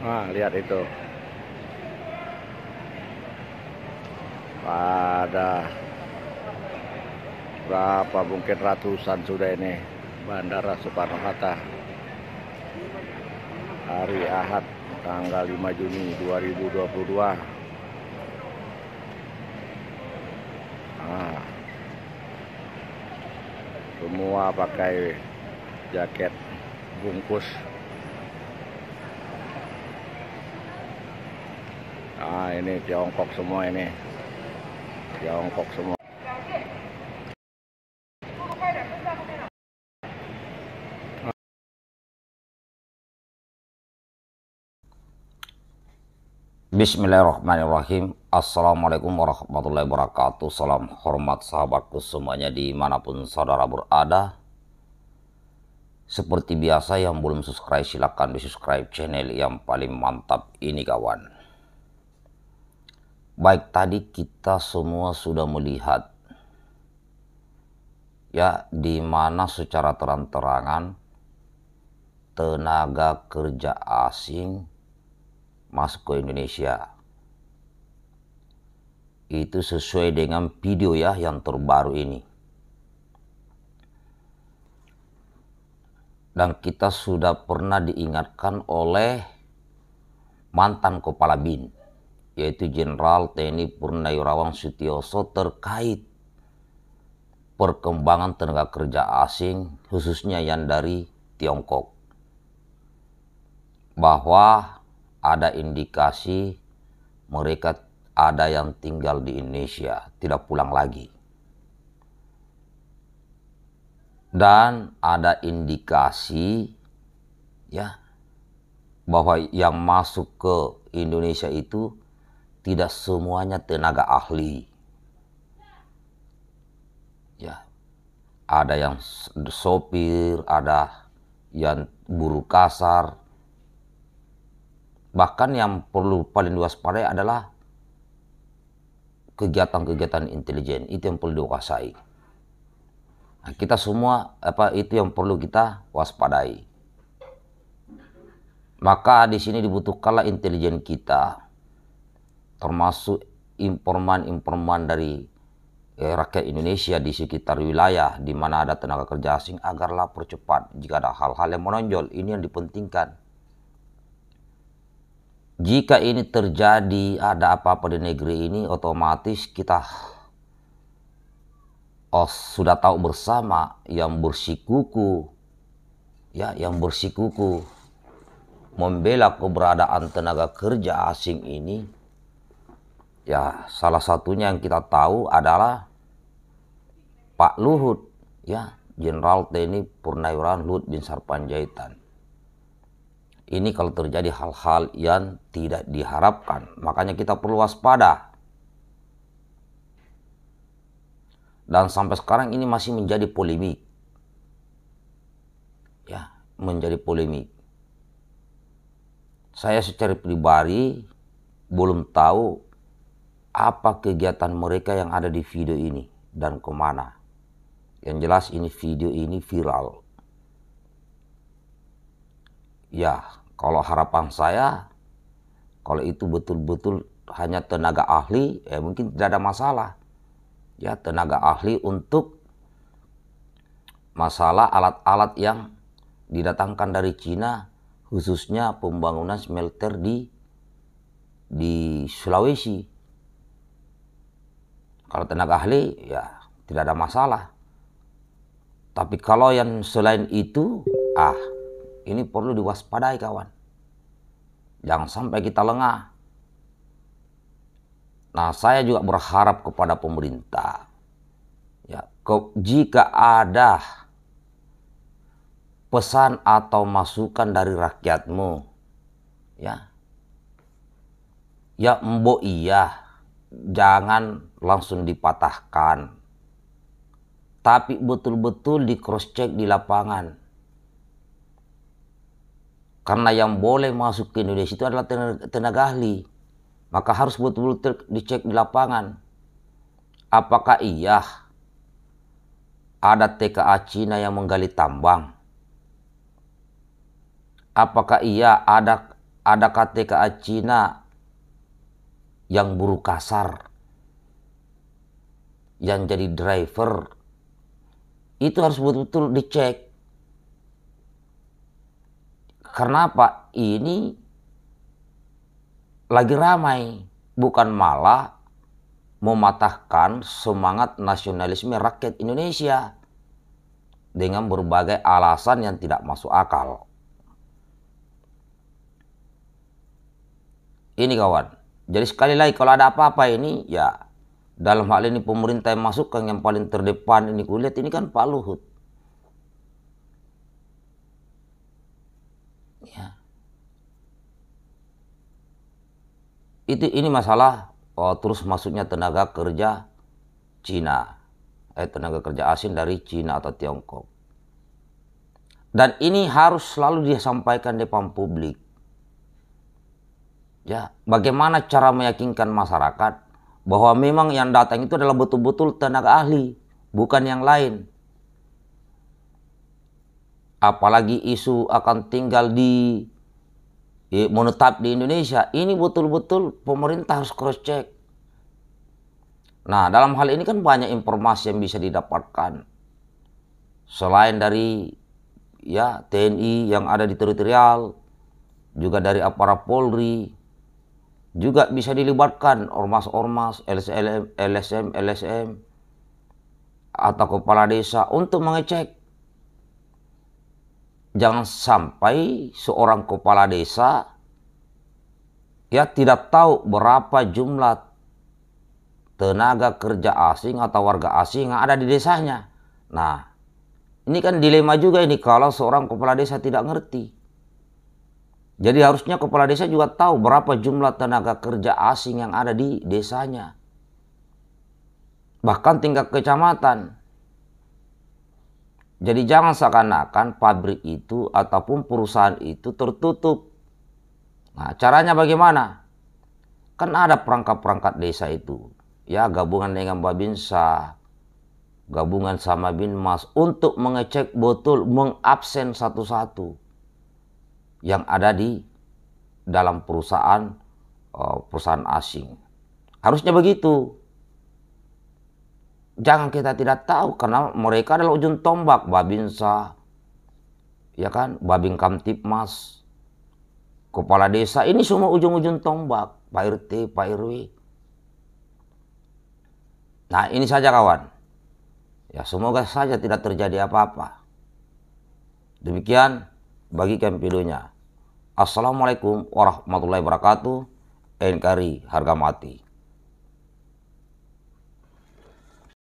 Nah, lihat itu. Pada berapa mungkin ratusan sudah ini Bandara Soekarno-Hatta hari Ahad tanggal 5 Juni 2022 nah, semua pakai jaket bungkus Ah ini Tiongkok semua ini. Tiongkok semua. Bismillahirrahmanirrahim Assalamualaikum warahmatullahi wabarakatuh Salam hormat sahabatku semuanya dimanapun saudara berada Seperti biasa yang belum subscribe silahkan di subscribe channel yang paling mantap ini kawan Baik tadi kita semua sudah melihat ya di mana secara terang-terangan tenaga kerja asing masuk ke Indonesia. Itu sesuai dengan video ya yang terbaru ini. Dan kita sudah pernah diingatkan oleh mantan kepala BIN yaitu Jenderal TNI Purnawirawan Sutioso terkait perkembangan tenaga kerja asing khususnya yang dari Tiongkok bahwa ada indikasi mereka ada yang tinggal di Indonesia tidak pulang lagi dan ada indikasi ya bahwa yang masuk ke Indonesia itu tidak semuanya tenaga ahli. Ya, ada yang sopir, ada yang buruh kasar. Bahkan yang perlu paling diwaspadai adalah kegiatan-kegiatan intelijen itu yang perlu diwaspadai. Nah, kita semua apa itu yang perlu kita waspadai. Maka di sini dibutuhkanlah intelijen kita termasuk informan-informan dari eh, rakyat Indonesia di sekitar wilayah di mana ada tenaga kerja asing agar lapor cepat jika ada hal-hal yang menonjol. Ini yang dipentingkan. Jika ini terjadi ada apa-apa di negeri ini otomatis kita oh, sudah tahu bersama yang bersikuku ya yang bersikuku membela keberadaan tenaga kerja asing ini Ya, salah satunya yang kita tahu adalah Pak Luhut, ya, Jenderal TNI Purnawirawan Luhut bin Sarpanjaitan. Ini kalau terjadi hal-hal yang tidak diharapkan, makanya kita perlu waspada. Dan sampai sekarang ini masih menjadi polemik. Ya, menjadi polemik. Saya secara pribadi belum tahu apa kegiatan mereka yang ada di video ini dan kemana. Yang jelas ini video ini viral. Ya, kalau harapan saya, kalau itu betul-betul hanya tenaga ahli, ya mungkin tidak ada masalah. Ya, tenaga ahli untuk masalah alat-alat yang didatangkan dari Cina, khususnya pembangunan smelter di di Sulawesi kalau tenaga ahli ya tidak ada masalah. Tapi kalau yang selain itu, ah ini perlu diwaspadai kawan. Jangan sampai kita lengah. Nah saya juga berharap kepada pemerintah. Ya, ke, jika ada pesan atau masukan dari rakyatmu, ya, ya mbok iya, jangan langsung dipatahkan. Tapi betul-betul di cross check di lapangan. Karena yang boleh masuk ke Indonesia itu adalah tenaga, tenaga ahli. Maka harus betul-betul dicek di lapangan. Apakah iya ada TKA Cina yang menggali tambang? Apakah iya ada ada KTKA Cina yang buruk kasar, yang jadi driver, itu harus betul-betul dicek. Karena apa? Ini lagi ramai, bukan malah mematahkan semangat nasionalisme rakyat Indonesia dengan berbagai alasan yang tidak masuk akal. Ini kawan, jadi sekali lagi kalau ada apa-apa ini ya dalam hal ini pemerintah yang masuk kan yang paling terdepan ini kulihat ini kan Pak Luhut. Ya. Itu ini masalah oh, terus masuknya tenaga kerja Cina. Eh tenaga kerja asing dari Cina atau Tiongkok. Dan ini harus selalu disampaikan di depan publik. Ya, bagaimana cara meyakinkan masyarakat bahwa memang yang datang itu adalah betul-betul tenaga ahli, bukan yang lain. Apalagi isu akan tinggal di ya, menetap di Indonesia, ini betul-betul pemerintah harus cross check. Nah, dalam hal ini kan banyak informasi yang bisa didapatkan. Selain dari ya TNI yang ada di teritorial, juga dari aparat Polri, juga bisa dilibatkan ormas-ormas, LSM, LSM, LSM, atau kepala desa untuk mengecek. Jangan sampai seorang kepala desa ya tidak tahu berapa jumlah tenaga kerja asing atau warga asing yang ada di desanya. Nah, ini kan dilema juga ini kalau seorang kepala desa tidak ngerti. Jadi harusnya kepala desa juga tahu berapa jumlah tenaga kerja asing yang ada di desanya. Bahkan tingkat kecamatan. Jadi jangan seakan-akan pabrik itu ataupun perusahaan itu tertutup. Nah, caranya bagaimana? Kan ada perangkat-perangkat desa itu. Ya, gabungan dengan Babinsa, gabungan sama Binmas untuk mengecek botol mengabsen satu-satu yang ada di dalam perusahaan eh, perusahaan asing. Harusnya begitu. Jangan kita tidak tahu karena mereka adalah ujung tombak Babinsa, ya kan, Babin Kamtipmas, kepala desa ini semua ujung-ujung tombak Pak RT, Pak RW. Nah ini saja kawan. Ya semoga saja tidak terjadi apa-apa. Demikian bagikan videonya. Assalamualaikum warahmatullahi wabarakatuh. NKRI harga mati.